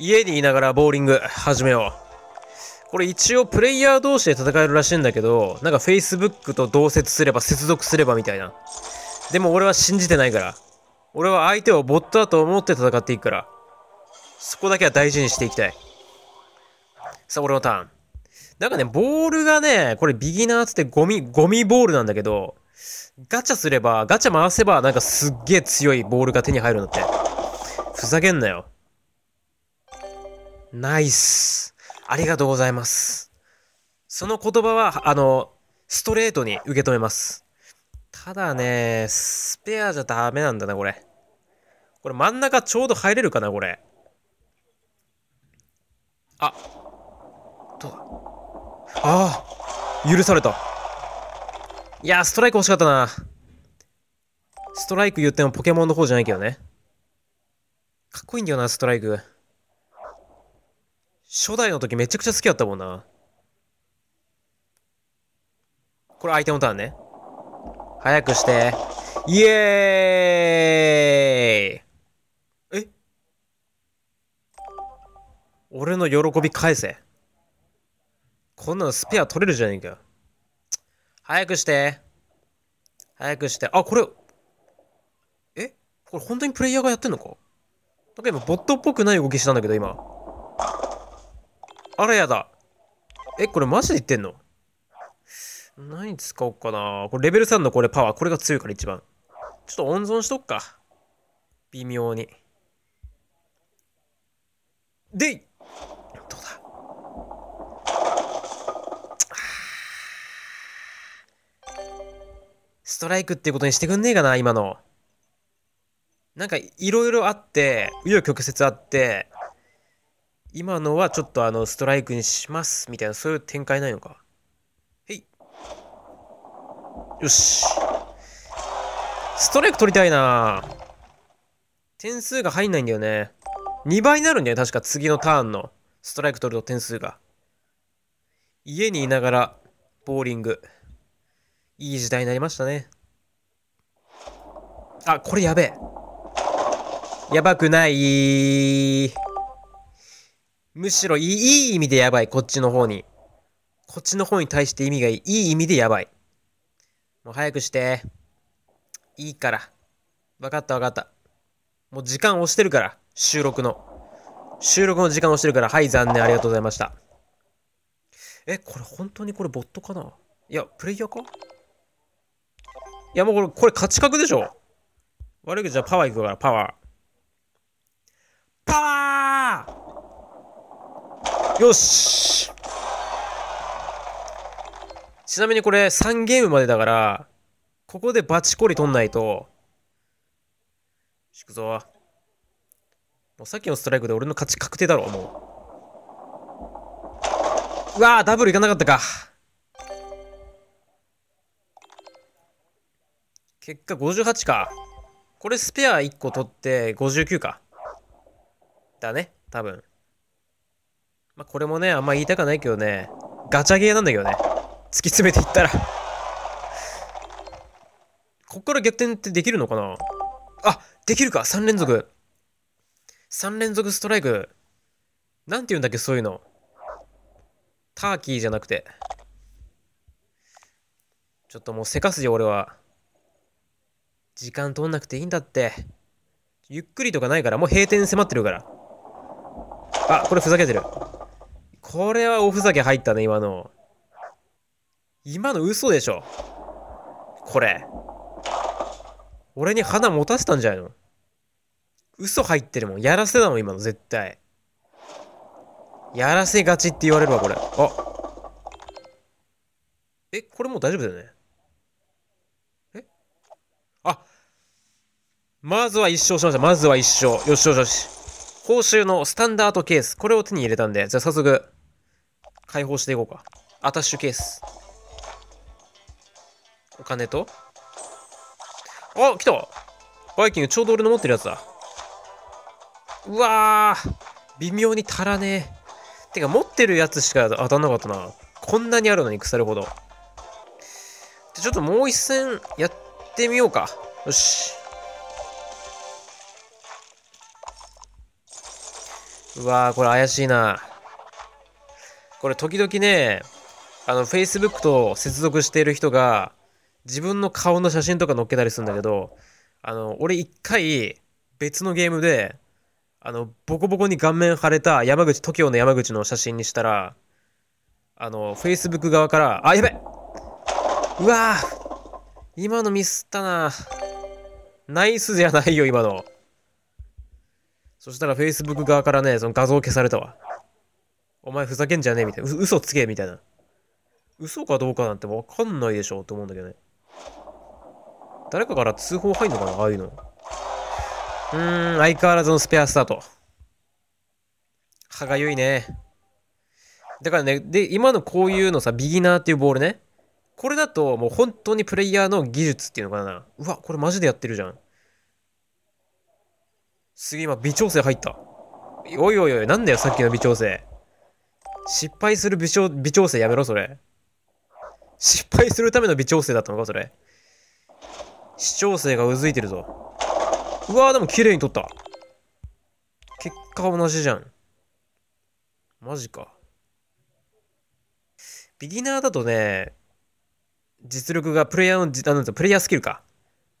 家にいながらボーリング始めよう。これ一応プレイヤー同士で戦えるらしいんだけど、なんか Facebook と同説すれば接続すればみたいな。でも俺は信じてないから。俺は相手をボットだと思って戦っていくから。そこだけは大事にしていきたい。さあ、俺のターン。なんかね、ボールがね、これビギナーつってゴミ、ゴミボールなんだけど、ガチャすれば、ガチャ回せば、なんかすっげえ強いボールが手に入るんだって。ふざけんなよ。ナイス。ありがとうございます。その言葉は、あの、ストレートに受け止めます。ただね、スペアじゃダメなんだな、これ。これ真ん中ちょうど入れるかな、これ。あ、どうだああ、許された。いやストライク欲しかったな。ストライク言ってもポケモンの方じゃないけどね。かっこいいんだよな、ストライク。初代の時めちゃくちゃ好きだったもんな。これ相手のターンね。早くして。イエーイえ俺の喜び返せ。こんなのスペア取れるじゃねえか。早くして。早くして。あ、これ。えこれ本当にプレイヤーがやってんのかなんか今、ボットっぽくない動きしたんだけど、今。あれやだ。え、これマジで言ってんの何使おうかな。これレベル3のこれパワー。これが強いから一番。ちょっと温存しとっか。微妙に。でいどうだストライクっていうことにしてくんねえかな、今の。なんかいろいろあって、紆余曲折あって、今のはちょっとあのストライクにしますみたいなそういう展開ないのかはいよしストライク取りたいな点数が入んないんだよね2倍になるんだよ確か次のターンのストライク取ると点数が家にいながらボーリングいい時代になりましたねあこれやべえやばくないむしろいい意味でやばい、こっちの方に。こっちの方に対して意味がいい。いい意味でやばい。もう早くして。いいから。分かった分かった。もう時間押してるから。収録の。収録の時間押してるから。はい、残念。ありがとうございました。え、これ本当にこれボットかないや、プレイヤーかいや、もうこれ、これ勝ち確でしょ悪いけど、じゃあパワーいくから、パワー。よしちなみにこれ3ゲームまでだから、ここでバチコリ取んないと、引くぞ。もうさっきのストライクで俺の勝ち確定だろ、もう。うわー、ダブルいかなかったか。結果58か。これスペア1個取って59か。だね、多分。まあ、これもね、あんま言いたくないけどね、ガチャゲーなんだけどね。突き詰めていったらこっから逆転ってできるのかなあ、できるか !3 連続 !3 連続ストライク。なんて言うんだっけ、そういうの。ターキーじゃなくて。ちょっともうせかすよ、俺は。時間通んなくていいんだって。ゆっくりとかないから、もう閉店迫ってるから。あ、これふざけてる。これはおふざけ入ったね、今の。今の嘘でしょ。これ。俺に花持たせたんじゃないの嘘入ってるもん。やらせだもん、今の、絶対。やらせがちって言われるわ、これ。あえ、これもう大丈夫だよね。えあまずは一勝しました。まずは一勝。よしよしよし。報酬のスタンダードケース。これを手に入れたんで、じゃあ早速。解放していこうか。アタッシュケース。お金と。あ来たバイキングちょうど俺の持ってるやつだ。うわー微妙に足らねえ。てか持ってるやつしか当たんなかったな。こんなにあるのに腐るほど。ちょっともう一戦やってみようか。よし。うわーこれ怪しいな。これ時々ね、あの、Facebook と接続している人が、自分の顔の写真とか載っけたりするんだけど、あの、俺一回、別のゲームで、あの、ボコボコに顔面腫れた山口、TOKIO の山口の写真にしたら、あの、Facebook 側から、あ、やべうわぁ今のミスったなナイスじゃないよ、今の。そしたら Facebook 側からね、その画像消されたわ。お前ふざけんじゃねえみたいな。嘘つけみたいな。嘘かどうかなんてわかんないでしょって思うんだけどね。誰かから通報入んのかなああいうの。うーん、相変わらずのスペアスタート。歯がゆいね。だからね、で、今のこういうのさ、ビギナーっていうボールね。これだともう本当にプレイヤーの技術っていうのかな。うわ、これマジでやってるじゃん。次今、微調整入った。おいおいおい、なんだよ、さっきの微調整。失敗する微調微調整やめろ、それ。失敗するための微調整だったのか、それ。視聴性がうずいてるぞ。うわーでも綺麗に撮った。結果同じじゃん。マジか。ビギナーだとね、実力がプレイヤーの、なんプレイヤースキルか。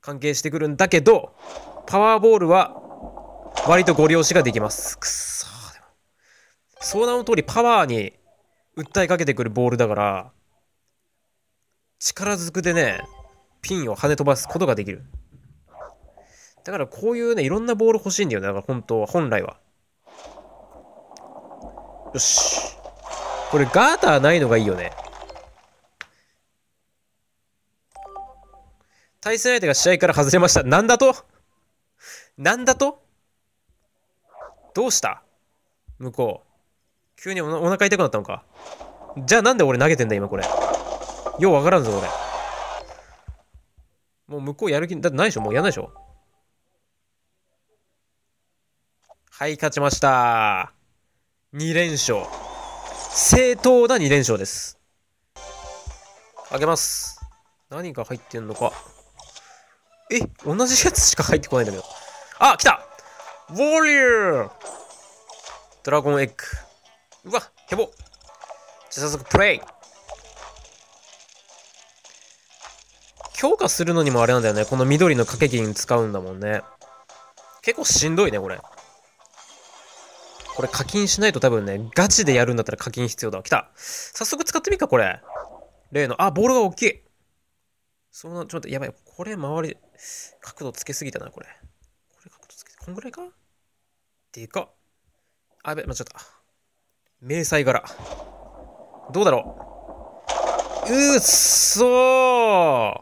関係してくるんだけど、パワーボールは割とご利用しができます。くっそ。相談の通りパワーに訴えかけてくるボールだから、力ずくでね、ピンを跳ね飛ばすことができる。だからこういうね、いろんなボール欲しいんだよね。だから本当、本来は。よし。これガーターないのがいいよね。対戦相手が試合から外れました。なんだとなんだとどうした向こう。急におお腹痛くなったのか。じゃあなんで俺投げてんだ、今これ。ようわからんぞ、俺。もう向こうやる気、だってないでしょもうやんないでしょはい、勝ちました。2連勝。正当な2連勝です。あげます。何が入ってんのか。え、同じやつしか入ってこないんだけど。あ、来たウォリュードラゴンエッグ。うわヘボじゃあ早速プレイ強化するのにもあれなんだよねこの緑の掛け銀使うんだもんね結構しんどいねこれこれ課金しないと多分ねガチでやるんだったら課金必要だ来た早速使ってみっかこれ例のあボールが大きいそのちょっと待ってやばいこれ周り角度つけすぎたなこれこれ角度つけて、こんぐらいかでかあやべ間違った迷彩柄。どうだろううっそー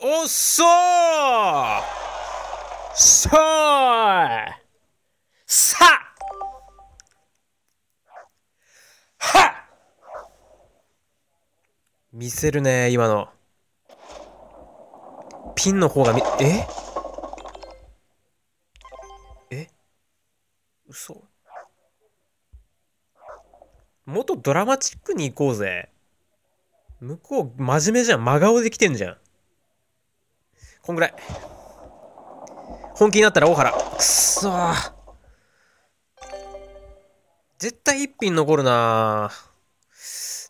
おっそーそーさは見せるね、今の。ピンの方がみ、ええ嘘もっとドラマチックに行こうぜ。向こう、真面目じゃん。真顔で来てんじゃん。こんぐらい。本気になったら大原。くっそー。絶対一品残るな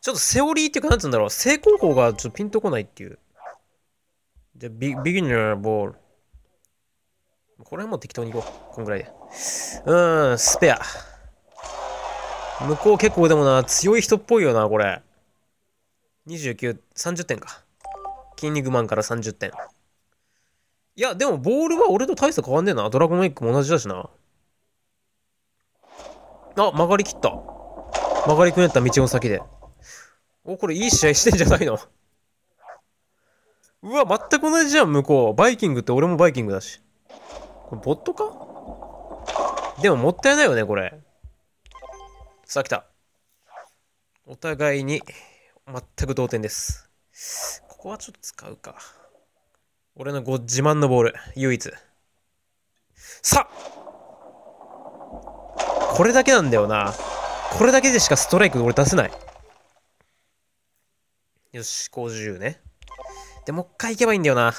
ちょっとセオリーっていうか、なんつうんだろう。成功法がちょっとピンとこないっていう。じゃあ、ビ、ビギナーボール。これはもう適当にいこう。こんぐらいで。うーん、スペア。向こう結構でもな、強い人っぽいよな、これ。29、30点か。筋肉マンから30点。いや、でもボールは俺と大差変わんねえな。ドラゴンエッグも同じだしな。あ、曲がりきった。曲がりくねった道の先で。お、これいい試合してんじゃないのうわ、全く同じじゃん、向こう。バイキングって俺もバイキングだし。これボットかでももったいないよね、これ。さあ来た。お互いに全く同点です。ここはちょっと使うか。俺のご自慢のボール、唯一。さあこれだけなんだよな。これだけでしかストライク俺出せない。よし、50ね。で、もう一回行けばいいんだよな。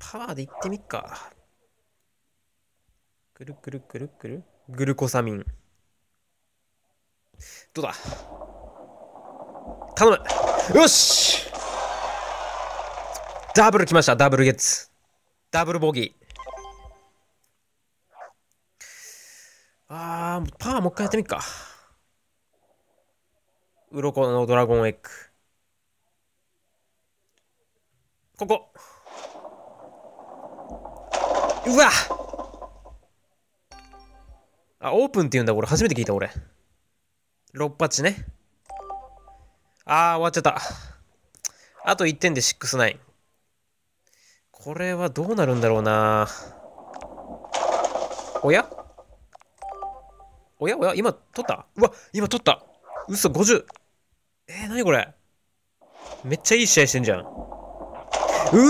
パワーで行ってみっか。くるくるくるくる。グルコサミン。どうだ頼むよしダブル来ましたダブルゲッツダブルボギーあーパーもう一回やってみっかコのドラゴンエッグここうわあオープンって言うんだ俺初めて聞いた俺6八ね。あー、終わっちゃった。あと1点で69。これはどうなるんだろうなおやおやおや今取ったうわ今取った嘘50えー、何これめっちゃいい試合してんじゃんう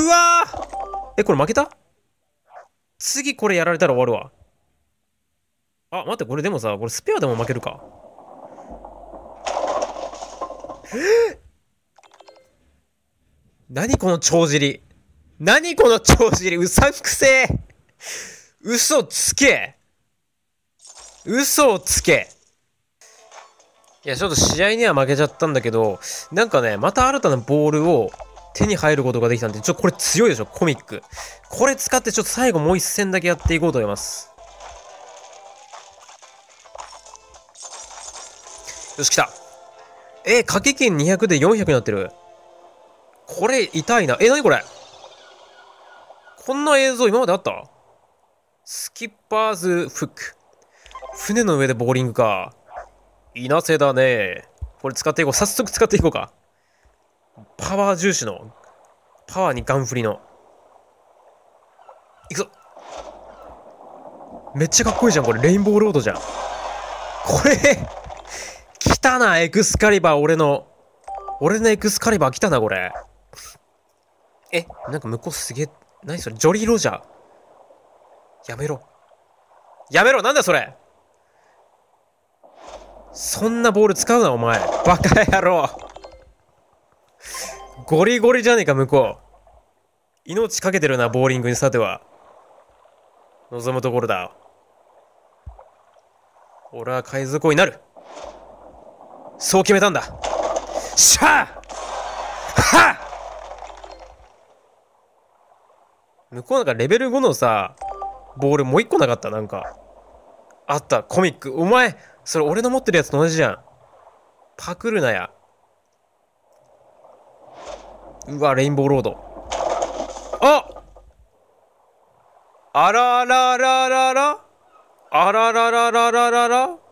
わえこれ負けた次これやられたら終わるわあ待ってこれでもさこれスペアでも負けるか何この帳尻何この帳尻うさんくせえ嘘つけ嘘をつけいや、ちょっと試合には負けちゃったんだけど、なんかね、また新たなボールを手に入ることができたんで、ちょ、これ強いでしょ、コミック。これ使ってちょっと最後もう一戦だけやっていこうと思います。よし、来た。え、掛け金200で400になってる。これ、痛いな。え、なにこれこんな映像今まであったスキッパーズフック。船の上でボーリングか。いなせだね。これ使っていこう。早速使っていこうか。パワー重視の。パワーにガン振りの。いくぞ。めっちゃかっこいいじゃん。これ、レインボーロードじゃん。これ来たな、エクスカリバー、俺の。俺のエクスカリバー来たな、これ。え、なんか向こうすげえ、何それ、ジョリー・ロジャー。やめろ。やめろ、なんだそれそんなボール使うな、お前。バカ野郎。ゴリゴリじゃねえか、向こう。命かけてるな、ボーリングにさては。望むところだ。俺は海賊王になる。そう決めたんだしゃあはっ向こうなんかレベル5のさボールもう一個なかったなんかあったコミックお前それ俺の持ってるやつと同じじゃんパクるなやうわレインボーロードああらららららあららららららら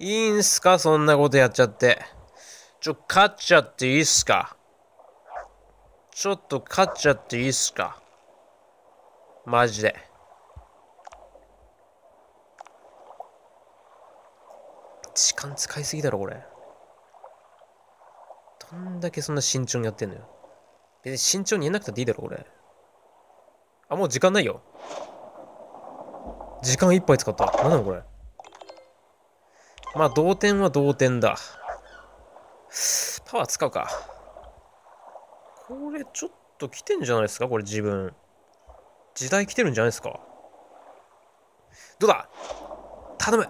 いいんすかそんなことやっちゃって。ちょ、勝っちゃっていいっすかちょっと勝っちゃっていいっすかマジで。時間使いすぎだろ、これ。どんだけそんな慎重にやってんのよ。別に慎重に言えなくたっていいだろ、これ。あ、もう時間ないよ。時間いっぱい使った。なんだこれ。まあ、同点は同点だ。パワー使うか。これ、ちょっと来てんじゃないですかこれ、自分。時代来てるんじゃないですかどうだ頼む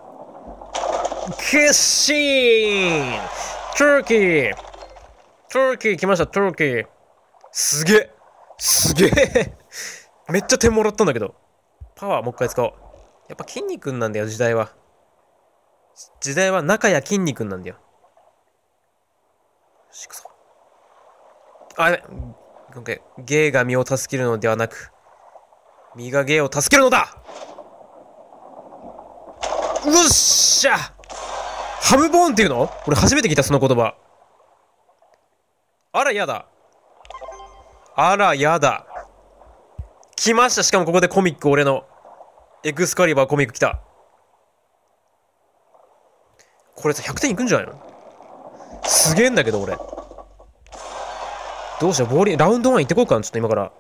決心トゥーキートゥーキー来ました、トゥーキー。すげえすげえめっちゃ点もらったんだけど。パワーもう一回使おう。やっぱ筋肉なんだよ、時代は。時代は中や筋肉なんだよ。しくそ。あれ、今回、芸が身を助けるのではなく、身が芸を助けるのだよっしゃハムボーンっていうの俺初めて聞いた、その言葉。あら、やだ。あら、やだ。来ました。しかもここでコミック、俺の。エクスカリバーコミック来た。これさ、100点いくんじゃないのすげえんだけど、俺。どうしよう、ボーリング、ラウンド1行ってこうかな、ちょっと今から。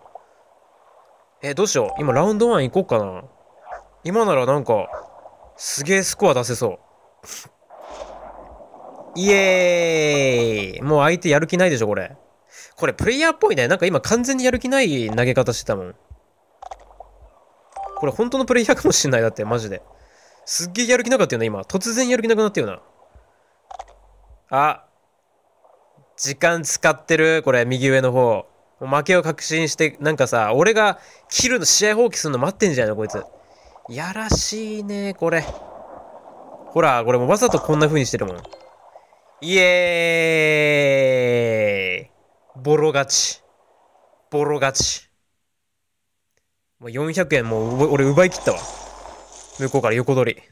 え、どうしよう。今、ラウンド1行こうかな。今ならなんか、すげえスコア出せそう。イエーイもう相手やる気ないでしょ、これ。これ、プレイヤーっぽいね。なんか今完全にやる気ない投げ方してたもん。これ本当のプレイヤーかもしんない。だって、マジで。すっげえやる気なかったよな、今。突然やる気なくなったよな。あ。時間使ってる、これ、右上の方。負けを確信して、なんかさ、俺が切るの、試合放棄するの待ってんじゃないの、こいつ。やらしいね、これ。ほら、これもわざとこんな風にしてるもん。イエーイボロ勝ち。ボロ勝ち。もう400円、もう俺奪い切ったわ。向こうから横取り。